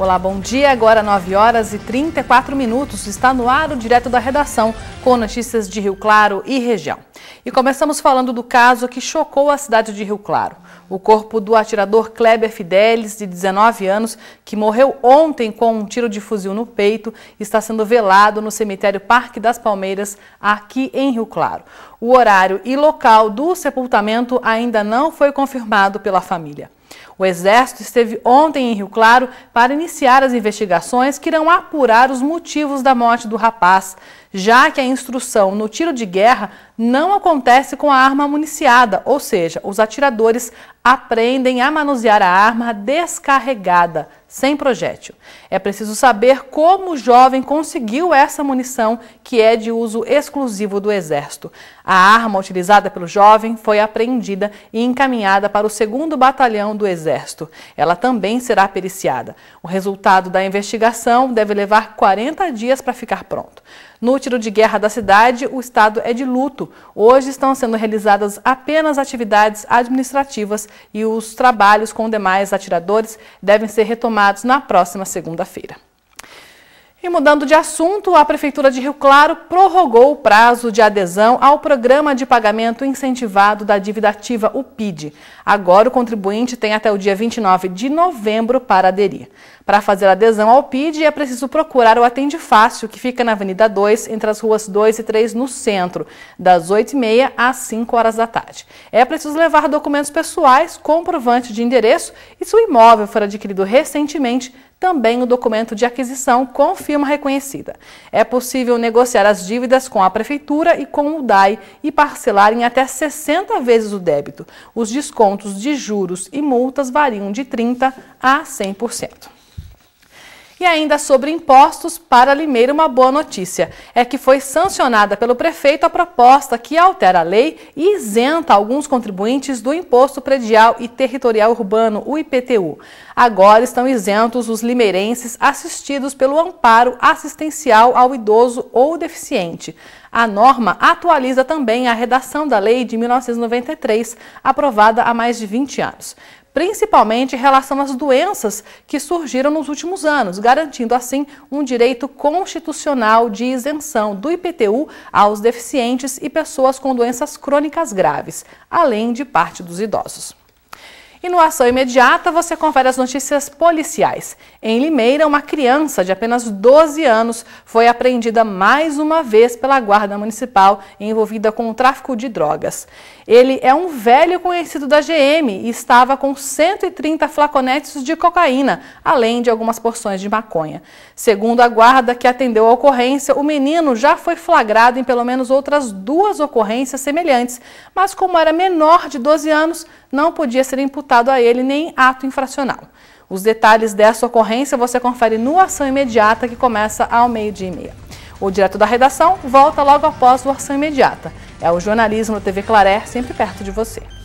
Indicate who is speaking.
Speaker 1: Olá, bom dia. Agora 9 horas e 34 minutos. Está no ar o Direto da Redação, com notícias de Rio Claro e região. E começamos falando do caso que chocou a cidade de Rio Claro. O corpo do atirador Kleber Fidelis, de 19 anos, que morreu ontem com um tiro de fuzil no peito, está sendo velado no cemitério Parque das Palmeiras, aqui em Rio Claro. O horário e local do sepultamento ainda não foi confirmado pela família. O Exército esteve ontem em Rio Claro para iniciar as investigações que irão apurar os motivos da morte do rapaz já que a instrução no tiro de guerra não acontece com a arma municiada, ou seja, os atiradores aprendem a manusear a arma descarregada, sem projétil. É preciso saber como o jovem conseguiu essa munição, que é de uso exclusivo do Exército. A arma utilizada pelo jovem foi apreendida e encaminhada para o 2 Batalhão do Exército. Ela também será periciada. O resultado da investigação deve levar 40 dias para ficar pronto. No tiro de guerra da cidade, o estado é de luto. Hoje estão sendo realizadas apenas atividades administrativas e os trabalhos com demais atiradores devem ser retomados na próxima segunda-feira. E mudando de assunto, a Prefeitura de Rio Claro prorrogou o prazo de adesão ao Programa de Pagamento Incentivado da Dívida Ativa, o PID. Agora, o contribuinte tem até o dia 29 de novembro para aderir. Para fazer adesão ao PID, é preciso procurar o Atende Fácil, que fica na Avenida 2, entre as ruas 2 e 3, no centro, das 8h30 às 5 horas da tarde. É preciso levar documentos pessoais, comprovante de endereço e se o imóvel for adquirido recentemente, também o documento de aquisição com firma reconhecida. É possível negociar as dívidas com a Prefeitura e com o DAI e parcelar em até 60 vezes o débito. Os descontos de juros e multas variam de 30% a 100%. E ainda sobre impostos, para Limeira uma boa notícia é que foi sancionada pelo prefeito a proposta que altera a lei e isenta alguns contribuintes do Imposto Predial e Territorial Urbano, o IPTU. Agora estão isentos os limeirenses assistidos pelo amparo assistencial ao idoso ou deficiente. A norma atualiza também a redação da lei de 1993, aprovada há mais de 20 anos principalmente em relação às doenças que surgiram nos últimos anos, garantindo assim um direito constitucional de isenção do IPTU aos deficientes e pessoas com doenças crônicas graves, além de parte dos idosos. E no Ação Imediata você confere as notícias policiais. Em Limeira, uma criança de apenas 12 anos foi apreendida mais uma vez pela Guarda Municipal envolvida com o tráfico de drogas. Ele é um velho conhecido da GM e estava com 130 flaconetes de cocaína, além de algumas porções de maconha. Segundo a guarda que atendeu a ocorrência, o menino já foi flagrado em pelo menos outras duas ocorrências semelhantes, mas como era menor de 12 anos, não podia ser imputado imputado a ele nem ato infracional. Os detalhes dessa ocorrência você confere no Ação Imediata, que começa ao meio-dia e meia. O Direto da Redação volta logo após o Ação Imediata. É o jornalismo da TV Claré, sempre perto de você.